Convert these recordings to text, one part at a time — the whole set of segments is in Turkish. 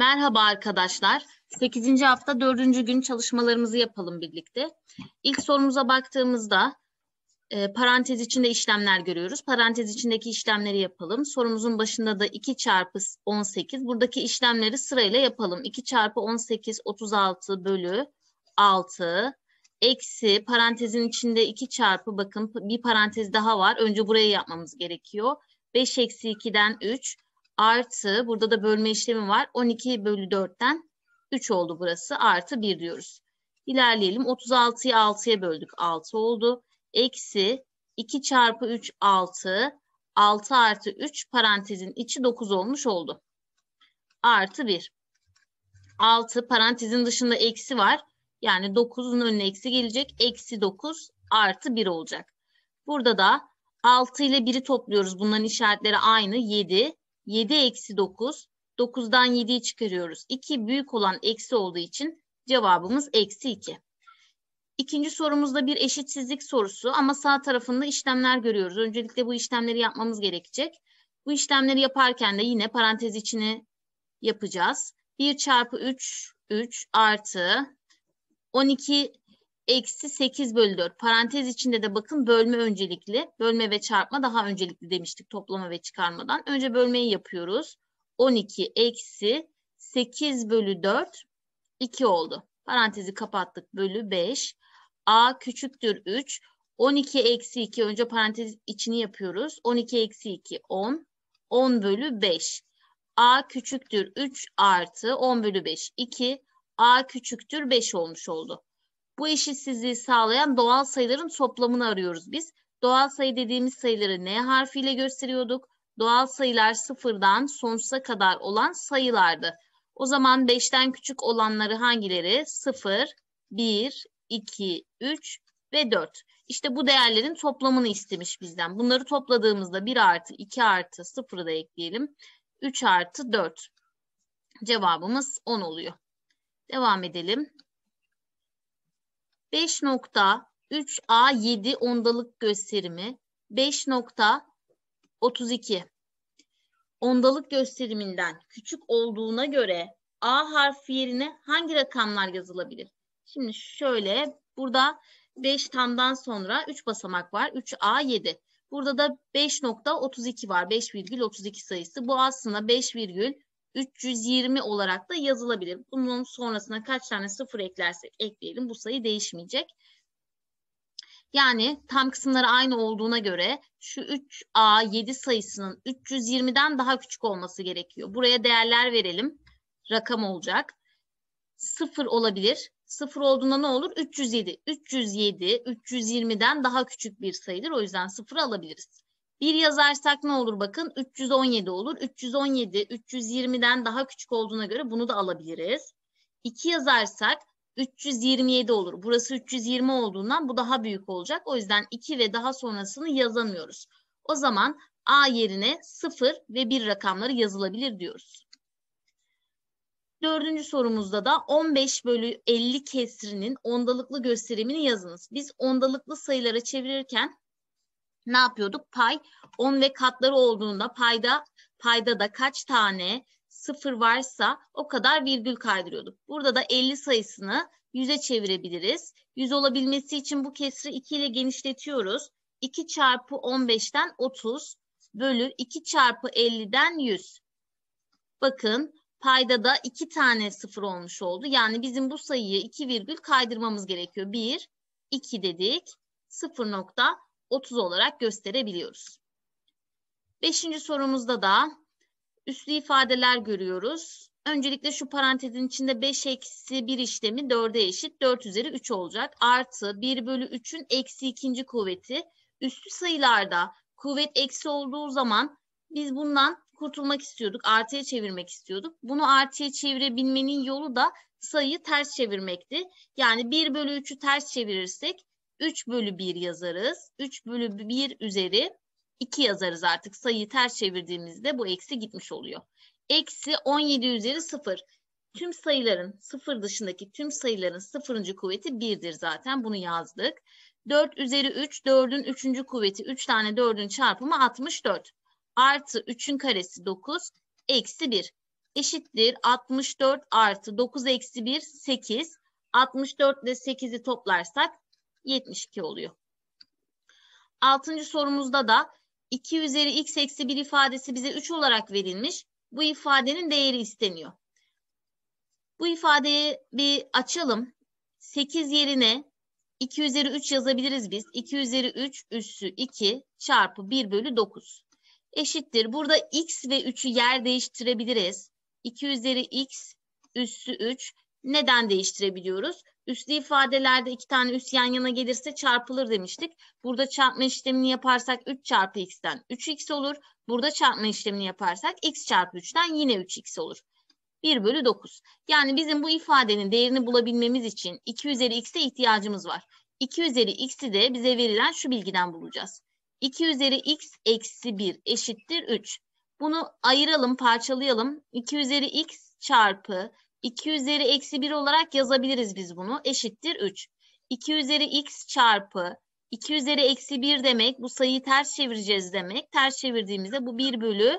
Merhaba arkadaşlar. 8. hafta 4. gün çalışmalarımızı yapalım birlikte. İlk sorumuza baktığımızda e, parantez içinde işlemler görüyoruz. Parantez içindeki işlemleri yapalım. Sorumuzun başında da 2 çarpı 18. Buradaki işlemleri sırayla yapalım. 2 çarpı 18 36 bölü 6 eksi parantezin içinde 2 çarpı bakın bir parantez daha var. Önce burayı yapmamız gerekiyor. 5 eksi 2'den 3 artı burada da bölme işlemi var. 12 bölü 4'ten 3 oldu burası. Artı 1 diyoruz. İlerleyelim. 36'yı 6'ya böldük. 6 oldu. Eksi 2 çarpı 3 6. 6 artı 3 parantezin içi 9 olmuş oldu. Artı 1. 6 parantezin dışında eksi var. Yani 9'un önüne eksi gelecek. Eksi 9 artı 1 olacak. Burada da 6 ile 1'i topluyoruz. Bunların işaretleri aynı. 7 7 eksi 9. 9'dan 7'yi çıkarıyoruz. 2 büyük olan eksi olduğu için cevabımız eksi 2. İkinci sorumuzda bir eşitsizlik sorusu ama sağ tarafında işlemler görüyoruz. Öncelikle bu işlemleri yapmamız gerekecek. Bu işlemleri yaparken de yine parantez içini yapacağız. 1 çarpı 3, 3 artı 12 eksi 8 bölü 4. Parantez içinde de bakın bölme öncelikli. Bölme ve çarpma daha öncelikli demiştik toplama ve çıkarmadan. Önce bölmeyi yapıyoruz. 12 eksi 8 bölü 4 2 oldu. Parantezi kapattık bölü 5. A küçüktür 3. 12 eksi 2 önce parantez içini yapıyoruz. 12 eksi 2 10. 10 bölü 5. A küçüktür 3 artı 10 bölü 5 2. A küçüktür 5 olmuş oldu. Bu eşitsizliği sağlayan doğal sayıların toplamını arıyoruz biz. Doğal sayı dediğimiz sayıları N harfiyle gösteriyorduk. Doğal sayılar sıfırdan sonsuza kadar olan sayılardı. O zaman 5'ten küçük olanları hangileri? 0, 1, 2, 3 ve 4. İşte bu değerlerin toplamını istemiş bizden. Bunları topladığımızda 1 artı 2 artı 0'ı da ekleyelim. 3 artı 4. Cevabımız 10 oluyor. Devam edelim. 5.3A7 ondalık gösterimi 5.32 ondalık gösteriminden küçük olduğuna göre A harfi yerine hangi rakamlar yazılabilir? Şimdi şöyle burada 5 tamdan sonra 3 basamak var. 3A7. Burada da 5.32 var. 5,32 sayısı. Bu aslında 5, virgül 320 olarak da yazılabilir. Bunun sonrasına kaç tane sıfır eklersek ekleyelim bu sayı değişmeyecek. Yani tam kısımları aynı olduğuna göre şu 3A7 sayısının 320'den daha küçük olması gerekiyor. Buraya değerler verelim. Rakam olacak. 0 olabilir. 0 olduğunda ne olur? 307. 307 320'den daha küçük bir sayıdır. O yüzden 0 alabiliriz. Bir yazarsak ne olur bakın 317 olur. 317 320'den daha küçük olduğuna göre bunu da alabiliriz. 2 yazarsak 327 olur. Burası 320 olduğundan bu daha büyük olacak. O yüzden 2 ve daha sonrasını yazamıyoruz. O zaman A yerine 0 ve 1 rakamları yazılabilir diyoruz. Dördüncü sorumuzda da 15 bölü 50 kesrinin ondalıklı gösterimini yazınız. Biz ondalıklı sayılara çevirirken ne yapıyorduk? Pay 10 ve katları olduğunda payda payda da kaç tane sıfır varsa o kadar virgül kaydırıyorduk. Burada da 50 sayısını 100'e çevirebiliriz. 100 olabilmesi için bu kesri 2 ile genişletiyoruz. 2 çarpı 15'ten 30 bölü 2 çarpı 50'den 100. Bakın payda da 2 tane sıfır olmuş oldu. Yani bizim bu sayıyı 2 virgül kaydırmamız gerekiyor. 1, 2 dedik. 0.0 30 olarak gösterebiliyoruz. Beşinci sorumuzda da üslü ifadeler görüyoruz. Öncelikle şu parantezin içinde 5 eksi 1 işlemi 4'e eşit 4 üzeri 3 olacak. Artı 1 bölü 3'ün eksi ikinci kuvveti üstü sayılarda kuvvet eksi olduğu zaman biz bundan kurtulmak istiyorduk. Artıya çevirmek istiyorduk. Bunu artıya çevirebilmenin yolu da sayıyı ters çevirmekti. Yani 1 bölü 3'ü ters çevirirsek 3 bölü 1 yazarız. 3 bölü 1 üzeri 2 yazarız artık. Sayıyı ters çevirdiğimizde bu eksi gitmiş oluyor. Eksi 17 üzeri 0. Tüm sayıların 0 dışındaki tüm sayıların 0. kuvveti 1'dir zaten. Bunu yazdık. 4 üzeri 3, 4'ün 3. kuvveti 3 tane 4'ün çarpımı 64. Artı 3'ün karesi 9, eksi 1 eşittir 64 artı 9 eksi 1 8. 64 ile 8'i toplarsak 72 oluyor. Altıncı sorumuzda da 2 üzeri x eksi 1 ifadesi bize 3 olarak verilmiş. Bu ifadenin değeri isteniyor. Bu ifadeyi bir açalım. 8 yerine 2 üzeri 3 yazabiliriz biz. 2 üzeri 3 üssü 2 çarpı 1 bölü 9 eşittir. Burada x ve 3'ü yer değiştirebiliriz. 2 üzeri x üssü 3 neden değiştirebiliyoruz? Üslü ifadelerde iki tane üs yan yana gelirse çarpılır demiştik. Burada çarpma işlemini yaparsak 3 çarpı x'ten 3x olur. Burada çarpma işlemini yaparsak x çarpı 3'ten yine 3x olur. 1 bölü 9. Yani bizim bu ifadenin değerini bulabilmemiz için 2 üzeri x'e ihtiyacımız var. 2 üzeri x'i de bize verilen şu bilgiden bulacağız. 2 üzeri x eksi 1 eşittir 3. Bunu ayıralım, parçalayalım. 2 üzeri x çarpı 2 üzeri eksi 1 olarak yazabiliriz biz bunu. Eşittir 3. 2 üzeri x çarpı 2 üzeri eksi 1 demek bu sayıyı ters çevireceğiz demek. Ters çevirdiğimizde bu 1 bölü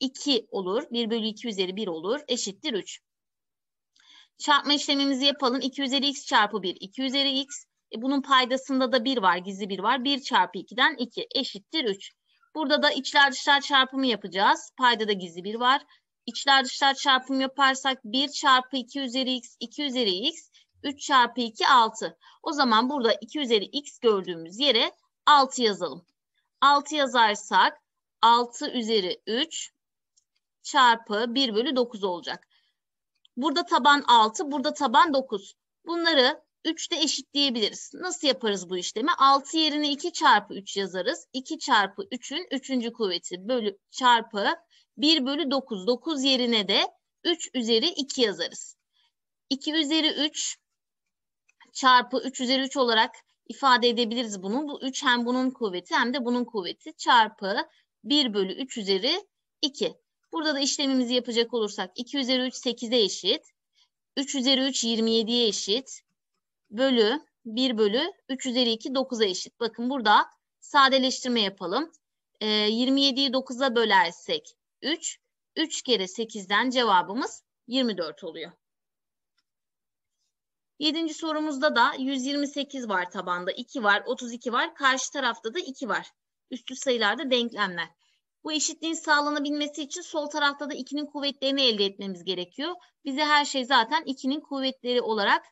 2 olur. 1 bölü 2 üzeri 1 olur. Eşittir 3. Çarpma işlemimizi yapalım. 2 üzeri x çarpı 1. 2 üzeri x. E bunun paydasında da 1 var. Gizli 1 var. 1 çarpı 2'den 2 eşittir 3. Burada da içler dışlar çarpımı yapacağız. Payda da gizli 1 var. İçler dışlar çarpım yaparsak 1 çarpı 2 üzeri x, 2 üzeri x, 3 çarpı 2, 6. O zaman burada 2 üzeri x gördüğümüz yere 6 yazalım. 6 yazarsak 6 üzeri 3 çarpı 1 bölü 9 olacak. Burada taban 6, burada taban 9. Bunları 3 ile eşitleyebiliriz. Nasıl yaparız bu işlemi? 6 yerine 2 çarpı 3 yazarız. 2 çarpı 3'ün 3. kuvveti bölü çarpı 1 bölü 9. 9 yerine de 3 üzeri 2 yazarız. 2 üzeri 3 çarpı 3 üzeri 3 olarak ifade edebiliriz bunu. Bu 3 hem bunun kuvveti hem de bunun kuvveti çarpı 1 bölü 3 üzeri 2. Burada da işlemimizi yapacak olursak 2 üzeri 3 8'e eşit. 3 üzeri 3 27'ye eşit. Bölü 1 bölü 3 üzeri 2 9'a eşit. Bakın burada sadeleştirme yapalım. E, 27'yi 9'a bölersek 3. 3 kere 8'den cevabımız 24 oluyor. 7. sorumuzda da 128 var tabanda, 2 var, 32 var, karşı tarafta da 2 var. Üstü sayılarda denklemler. Bu eşitliğin sağlanabilmesi için sol tarafta da 2'nin kuvvetlerini elde etmemiz gerekiyor. Bize her şey zaten 2'nin kuvvetleri olarak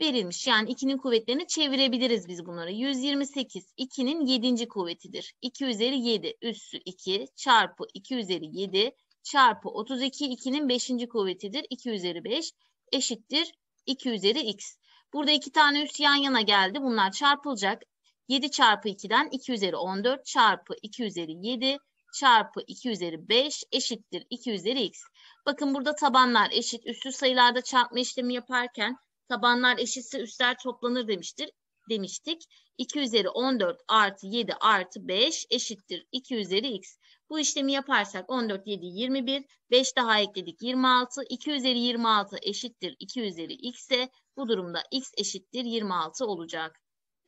verilmiş. Yani 2'nin kuvvetlerini çevirebiliriz biz bunları. 128 2'nin 7. kuvvetidir. 2 üzeri 7 üssü 2 çarpı 2 üzeri 7 çarpı 32 2'nin 5. kuvvetidir. 2 üzeri 5 eşittir 2 üzeri x. Burada iki tane üs yan yana geldi. Bunlar çarpılacak. 7 çarpı 2'den 2 üzeri 14 çarpı 2 üzeri 7 çarpı 2 üzeri 5 eşittir 2 üzeri x. Bakın burada tabanlar eşit. Üstü sayılarda çarpma işlemi yaparken tabanlar eşitse üstler toplanır demiştir demiştik. 2 üzeri 14 artı 7 artı 5 eşittir 2 üzeri x. Bu işlemi yaparsak 14, 7, 21, 5 daha ekledik 26, 2 üzeri 26 eşittir 2 üzeri x ise bu durumda x eşittir 26 olacak.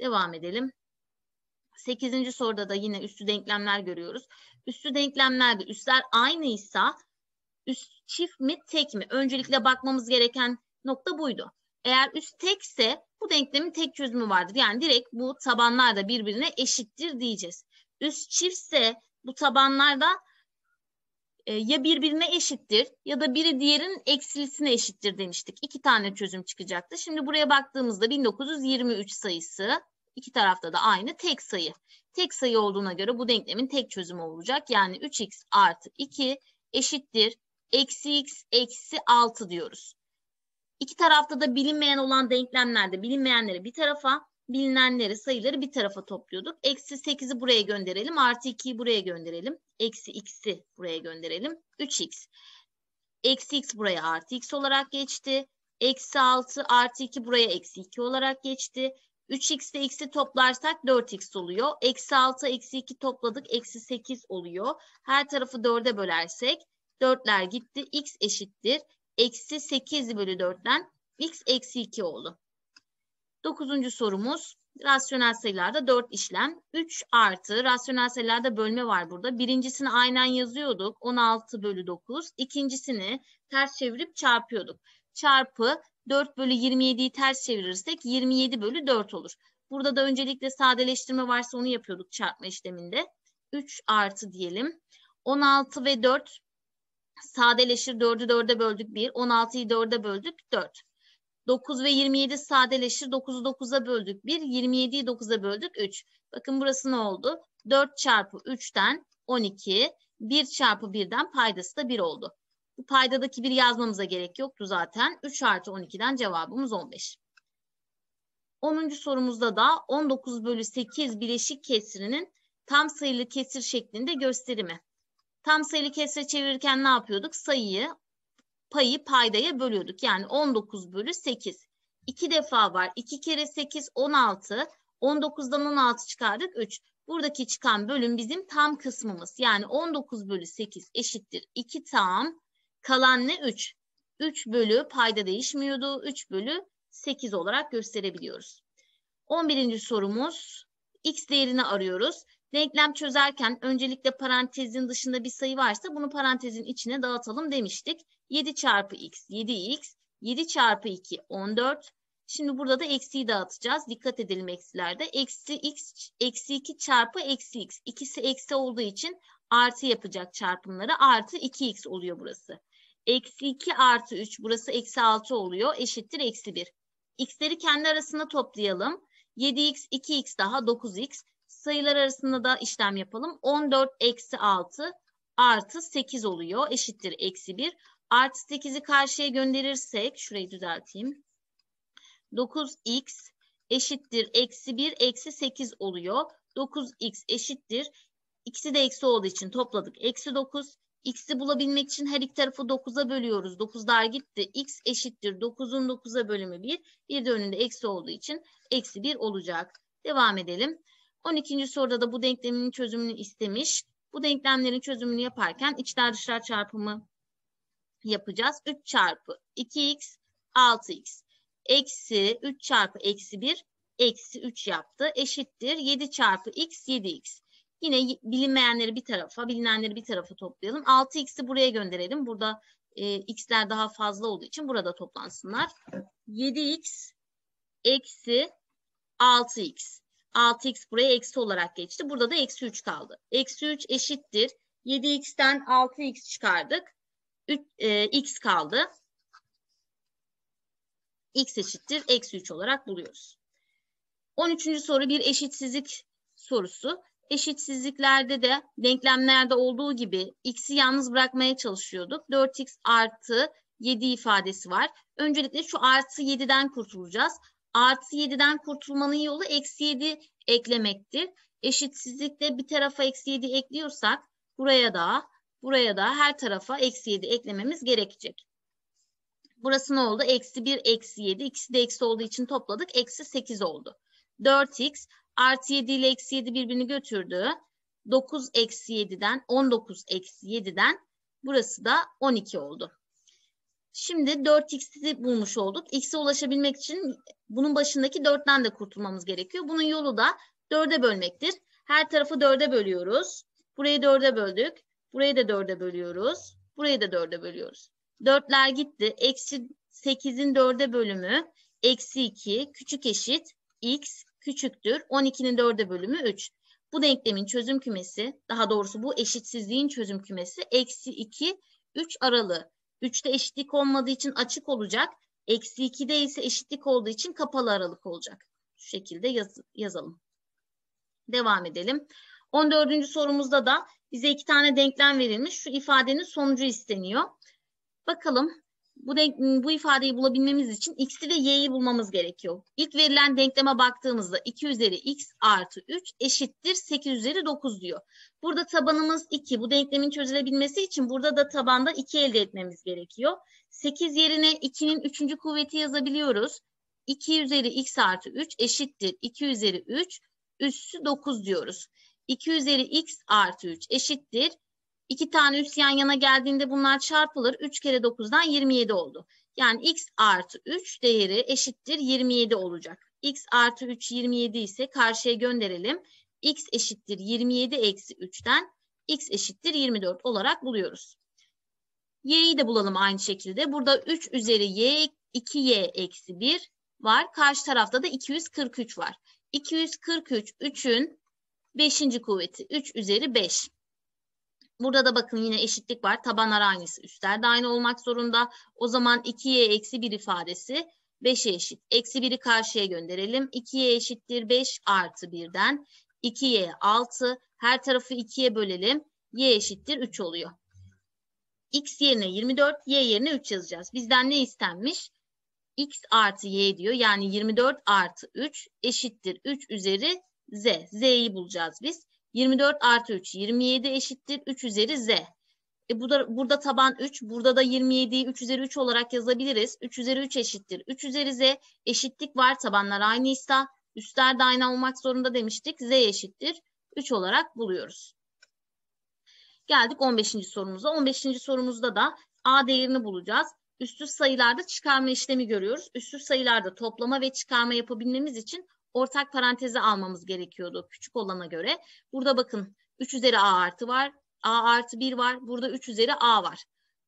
Devam edelim. 8. soruda da yine üstü denklemler görüyoruz. Üstü denklemlerde üstler aynıysa üst çift mi tek mi? Öncelikle bakmamız gereken nokta buydu. Eğer üst tekse bu denklemin tek çözümü vardır. Yani direkt bu tabanlar da birbirine eşittir diyeceğiz. Üst çiftse bu tabanlar da e, ya birbirine eşittir ya da biri diğerinin eksilisine eşittir demiştik. İki tane çözüm çıkacaktı. Şimdi buraya baktığımızda 1923 sayısı iki tarafta da aynı tek sayı. Tek sayı olduğuna göre bu denklemin tek çözümü olacak. Yani 3x artı 2 eşittir eksi x eksi 6 diyoruz. İki tarafta da bilinmeyen olan denklemlerde bilinmeyenleri bir tarafa, bilinenleri sayıları bir tarafa topluyorduk. Eksi 8'i buraya gönderelim. Artı 2'yi buraya gönderelim. Eksi x'i buraya gönderelim. 3x. Eksi x buraya artı x olarak geçti. Eksi 6 artı 2 buraya eksi 2 olarak geçti. 3x ile x'i toplarsak 4x oluyor. Eksi 6 eksi 2 topladık. Eksi 8 oluyor. Her tarafı 4'e bölersek 4'ler gitti. x eşittir eksi 8 bölü 4'ten x eksi 2 oldu. Dokuzuncu sorumuz rasyonel sayılarda 4 işlem. 3 artı rasyonel sayılarda bölme var burada. Birincisini aynen yazıyorduk 16 bölü 9. İkincisini ters çevirip çarpıyorduk. Çarpı 4 bölü 27'yi ters çevirirsek 27 bölü 4 olur. Burada da öncelikle sadeleştirme varsa onu yapıyorduk çarpma işleminde. 3 artı diyelim. 16 ve 4 sadeleşir 4'ü 4'e böldük 1, 16'yı 4'e böldük 4. 9 ve 27 sadeleşir 9'u 9'a böldük 1, 27'yi 9'a böldük 3. Bakın burası ne oldu? 4 çarpı 3'ten 12, 1 çarpı 1'den paydası da 1 oldu. Bu paydadaki 1 yazmamıza gerek yoktu zaten. 3 artı 12'den cevabımız 15. 10. sorumuzda da 19 bölü 8 bileşik kesrinin tam sayılı kesir şeklinde gösterimi Tam sayılı kesre çevirirken ne yapıyorduk? Sayıyı payı paydaya bölüyorduk. Yani 19 bölü 8. 2 defa var. 2 kere 8 16. 19'dan 16 çıkardık 3. Buradaki çıkan bölüm bizim tam kısmımız. Yani 19 bölü 8 eşittir 2 tam. Kalan ne? 3. 3 bölü payda değişmiyordu. 3 bölü 8 olarak gösterebiliyoruz. 11. sorumuz x değerini arıyoruz. Denklem çözerken öncelikle parantezin dışında bir sayı varsa bunu parantezin içine dağıtalım demiştik. 7 çarpı x 7x, 7 çarpı 2 14. Şimdi burada da eksiyi dağıtacağız. Dikkat edelim eksilerde. Eksi x, eksi 2 çarpı eksi x. İkisi eksi olduğu için artı yapacak çarpımları. Artı 2x oluyor burası. Eksi 2 artı 3 burası eksi 6 oluyor. Eşittir eksi 1. X'leri kendi arasında toplayalım. 7x, 2x daha 9x. Sayılar arasında da işlem yapalım. 14 eksi 6 artı 8 oluyor. Eşittir eksi 1. Artı 8'i karşıya gönderirsek şurayı düzelteyim. 9x eşittir eksi 1 eksi 8 oluyor. 9x eşittir. İkisi de eksi olduğu için topladık. Eksi 9. X'i bulabilmek için her iki tarafı 9'a bölüyoruz. 9'lar gitti. X eşittir 9'un 9'a bölümü 1. Bir de önünde eksi olduğu için eksi 1 olacak. Devam edelim. 12. soruda da bu denklemin çözümünü istemiş. Bu denklemlerin çözümünü yaparken içler dışlar çarpımı yapacağız. 3 çarpı 2x 6x eksi 3 çarpı eksi 1 eksi 3 yaptı. Eşittir 7 çarpı x 7x. Yine bilinmeyenleri bir tarafa, bilinenleri bir tarafa toplayalım. 6x'i buraya gönderelim. Burada e, x'ler daha fazla olduğu için burada toplansınlar. 7x eksi 6x 6x buraya eksi olarak geçti. Burada da eksi 3 kaldı. Eksi 3 eşittir. 7x'ten 6x çıkardık. 3, e, x kaldı. x eşittir. Eksi 3 olarak buluyoruz. 13. soru bir eşitsizlik sorusu. Eşitsizliklerde de denklemlerde olduğu gibi x'i yalnız bırakmaya çalışıyorduk. 4x artı 7 ifadesi var. Öncelikle şu artı 7'den kurtulacağız. Artı 7'den kurtulmanın yolu eksi 7 eklemektir. Eşitsizlikte bir tarafa eksi 7 ekliyorsak buraya da buraya da her tarafa eksi 7 eklememiz gerekecek. Burası ne oldu? Eksi 1, eksi 7. İkisi de eksi olduğu için topladık. Eksi 8 oldu. 4x artı 7 ile eksi 7 birbirini götürdü. 9 eksi 7'den 19 eksi 7'den burası da 12 oldu. Şimdi 4x'i bulmuş olduk. X'e ulaşabilmek için bunun başındaki 4'ten de kurtulmamız gerekiyor. Bunun yolu da 4'e bölmektir. Her tarafı 4'e bölüyoruz. Burayı 4'e böldük. Burayı da 4'e bölüyoruz. Burayı da 4'e bölüyoruz. 4'ler gitti. Eksi 8'in 4'e bölümü eksi 2 küçük eşit x küçüktür. 12'nin 4'e bölümü 3. Bu denklemin çözüm kümesi daha doğrusu bu eşitsizliğin çözüm kümesi eksi 2 3 aralığı. 3'te eşitlik olmadığı için açık olacak. Eksi 2'de ise eşitlik olduğu için kapalı aralık olacak. Şu şekilde yaz, yazalım. Devam edelim. 14. sorumuzda da bize iki tane denklem verilmiş. Şu ifadenin sonucu isteniyor. Bakalım bu, denk, bu ifadeyi bulabilmemiz için x'i ve y'yi bulmamız gerekiyor. İlk verilen denkleme baktığımızda 2 üzeri x artı 3 eşittir 8 üzeri 9 diyor. Burada tabanımız 2. Bu denklemin çözülebilmesi için burada da tabanda 2 elde etmemiz gerekiyor. 8 yerine 2'nin 3. kuvveti yazabiliyoruz. 2 üzeri x artı 3 eşittir 2 üzeri 3 üssü 9 diyoruz. 2 üzeri x artı 3 eşittir İki tane üst yan yana geldiğinde bunlar çarpılır. 3 kere 9'dan 27 oldu. Yani x artı 3 değeri eşittir 27 olacak. x artı 3 27 ise karşıya gönderelim. x eşittir 27 eksi 3'ten x eşittir 24 olarak buluyoruz. y'yi de bulalım aynı şekilde. Burada 3 üzeri y 2y eksi 1 var. Karşı tarafta da 243 var. 243 3'ün 5. kuvveti 3 üzeri 5. Burada da bakın yine eşitlik var. Tabanlar aynısı. Üstler de aynı olmak zorunda. O zaman 2y eksi 1 ifadesi 5'e eşit. Eksi 1'i karşıya gönderelim. 2y eşittir 5 artı 1'den. 2y 6. Her tarafı 2'ye bölelim. y eşittir 3 oluyor. x yerine 24, y yerine 3 yazacağız. Bizden ne istenmiş? x artı y diyor. Yani 24 artı 3 eşittir 3 üzeri z. z'yi bulacağız biz. 24 artı 3 27 eşittir 3 üzeri z. E bu da, burada taban 3, burada da 27'yi 3 üzeri 3 olarak yazabiliriz. 3 üzeri 3 eşittir. 3 üzeri z eşitlik var. Tabanlar aynıysa üstler de aynı olmak zorunda demiştik. z eşittir 3 olarak buluyoruz. Geldik 15. sorumuza. 15. sorumuzda da a değerini bulacağız. Üstsüz sayılarda çıkarma işlemi görüyoruz. Üstsüz sayılarda toplama ve çıkarma yapabilmemiz için ortak parantezi almamız gerekiyordu küçük olana göre. Burada bakın 3 üzeri a artı var. a artı 1 var. Burada 3 üzeri a var.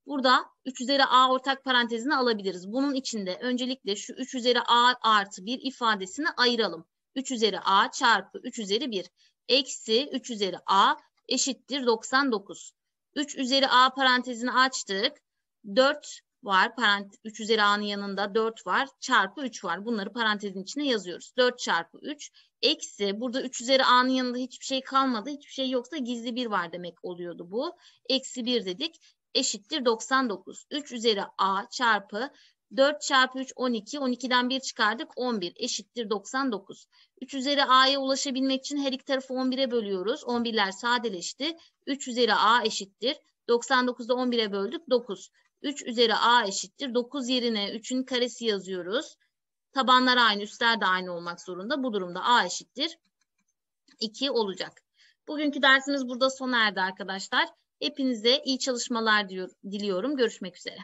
Burada 3 üzeri a ortak parantezini alabiliriz. Bunun içinde öncelikle şu 3 üzeri a artı 1 ifadesini ayıralım. 3 üzeri a çarpı 3 üzeri 1 eksi 3 üzeri a eşittir 99. 3 üzeri a parantezini açtık. 4 var. Parantez 3 üzeri a'nın yanında 4 var. Çarpı 3 var. Bunları parantezin içine yazıyoruz. 4 çarpı 3 eksi burada 3 üzeri a'nın yanında hiçbir şey kalmadı. Hiçbir şey yoksa gizli 1 var demek oluyordu bu. Eksi 1 dedik eşittir 99. 3 üzeri a çarpı 4 çarpı 3 12. 12'den 1 çıkardık 11 eşittir 99. 3 üzeri a'ya ulaşabilmek için her iki tarafı 11'e bölüyoruz. 11'ler sadeleşti. 3 üzeri a eşittir. 99'da 11'e böldük 9. 3 üzeri a eşittir. 9 yerine 3'ün karesi yazıyoruz. Tabanlar aynı, üstler de aynı olmak zorunda. Bu durumda a eşittir 2 olacak. Bugünkü dersimiz burada sona erdi arkadaşlar. Hepinize iyi çalışmalar diliyorum. Görüşmek üzere.